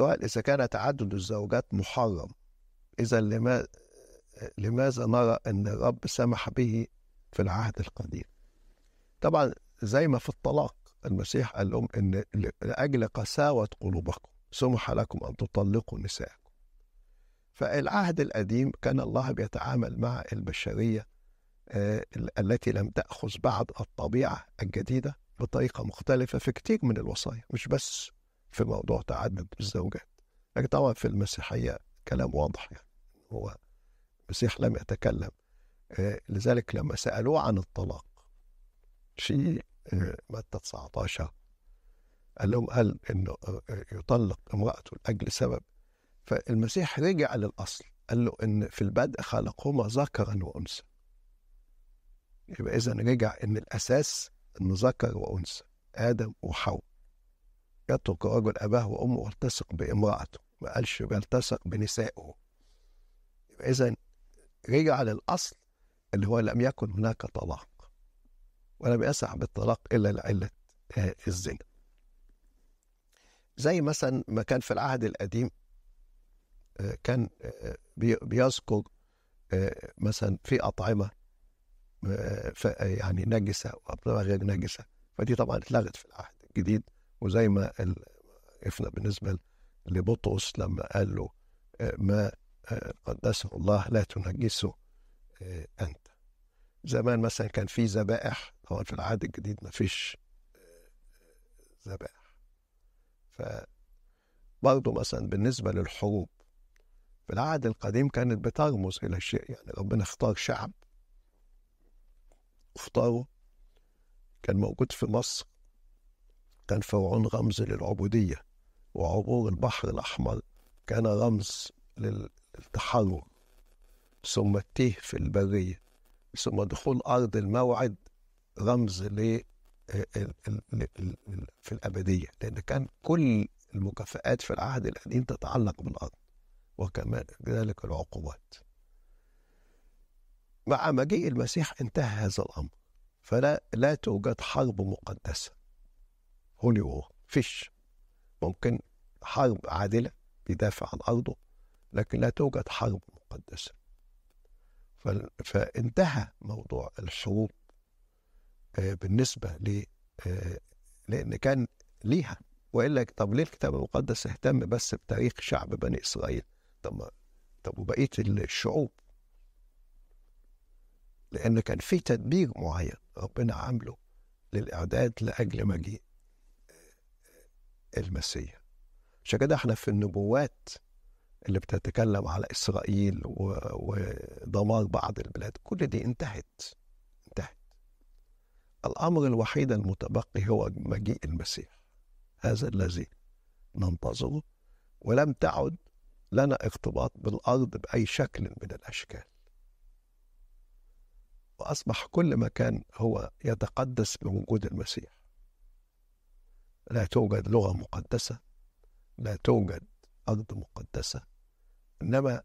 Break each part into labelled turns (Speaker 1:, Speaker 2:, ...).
Speaker 1: السؤال إذا كان تعدد الزوجات محرم إذا لما لماذا نرى أن الرب سمح به في العهد القديم طبعا زي ما في الطلاق المسيح قال لهم أن لأجل قساوة قلوبكم سمح لكم أن تطلقوا نساءكم فالعهد القديم كان الله بيتعامل مع البشرية آه، التي لم تأخذ بعد الطبيعة الجديدة بطريقة مختلفة في كتير من الوصايا مش بس في موضوع تعدد الزوجات لكن طبعا في المسيحية كلام واضح يعني هو المسيح لم يتكلم آه، لذلك لما سألوه عن الطلاق في متى 19 قال لهم قال انه آه، آه، يطلق امرأته لاجل سبب فالمسيح رجع للاصل قال له ان في البدء خلقهما ذكرا وانثى يبقى اذا رجع ان الاساس ان ذكر وانثى ادم وحواء يترك رجل أباه وأمه والتصق بامرأته ما قالش يلتصق بنسائه إذا رجع للأصل اللي هو لم يكن هناك طلاق ولم يسع بالطلاق إلا لعلة الزنا زي مثلا ما كان في العهد القديم آه، كان آه، بيذكر آه، مثلا في أطعمة يعني نجسة وأطعمة غير نجسة فدي طبعا اتلغت في العهد الجديد وزي ما قفنا بالنسبة لبطرس لما قال له آه، ما آه، قدسه الله لا تنجسه آه، أنت زمان مثلا كان في ذبائح طبعا في العهد الجديد ما فيش ذبائح فبرضه مثلا بالنسبة للحروب في العهد القديم كانت بترمز إلى شيء يعني ربنا اختار شعب اختاره كان موجود في مصر كان فرعون رمز للعبودية وعبور البحر الأحمر كان رمز للتحرر ثم التيه في البرية ثم دخول أرض الموعد رمز ل في الأبدية لأن كان كل المكافآت في العهد القديم تتعلق بالأرض وكمان ذلك العقوبات مع مجيء المسيح انتهى هذا الأمر فلا لا توجد حرب مقدسة هوليوود فيش ممكن حرب عادلة بيدافع عن أرضه لكن لا توجد حرب مقدسة فانتهى موضوع الحروب آه، بالنسبة ل آه، لأن كان ليها وإلا طب ليه الكتاب المقدس اهتم بس بتاريخ شعب بني إسرائيل طب طب وبقية الشعوب لأن كان في تدبير معين ربنا عامله للإعداد لأجل مجيء المسيح عشان كده احنا في النبوات اللي بتتكلم على إسرائيل ودمار بعض البلاد كل دي انتهت انتهت الأمر الوحيد المتبقي هو مجيء المسيح هذا الذي ننتظره ولم تعد لنا ارتباط بالأرض بأي شكل من الأشكال وأصبح كل مكان هو يتقدس بوجود المسيح لا توجد لغة مقدسة لا توجد أرض مقدسة إنما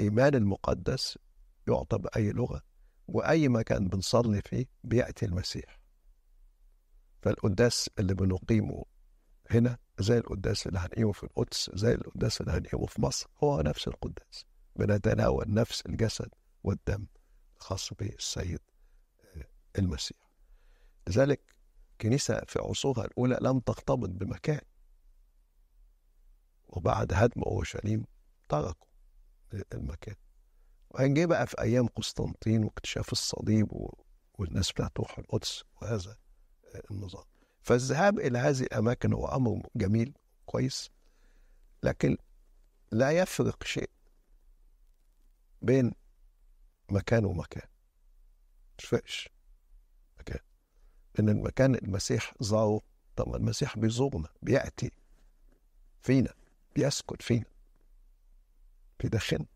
Speaker 1: إيمان المقدس يعطى بأي لغة وأي مكان بنصلي فيه بيأتي المسيح فالقداس اللي بنقيمه هنا زي القداس اللي هنقيمه في القدس زي القداس اللي هنقيمه في مصر هو نفس القداس بنتناول نفس الجسد والدم الخاص به السيد آه، المسيح لذلك الكنيسة في عصورها الأولى لم ترتبط بمكان وبعد هدم أورشليم تركوا المكان وهنجي بقى في أيام قسطنطين واكتشاف الصليب والناس بتاعت روح القدس وهذا النظام فالذهاب إلى هذه الأماكن هو أمر جميل كويس لكن لا يفرق شيء بين مكان ومكان مش فرقش ان المكان المسيح زاو طب المسيح بيزورنا بيأتي فينا بيسكن فينا في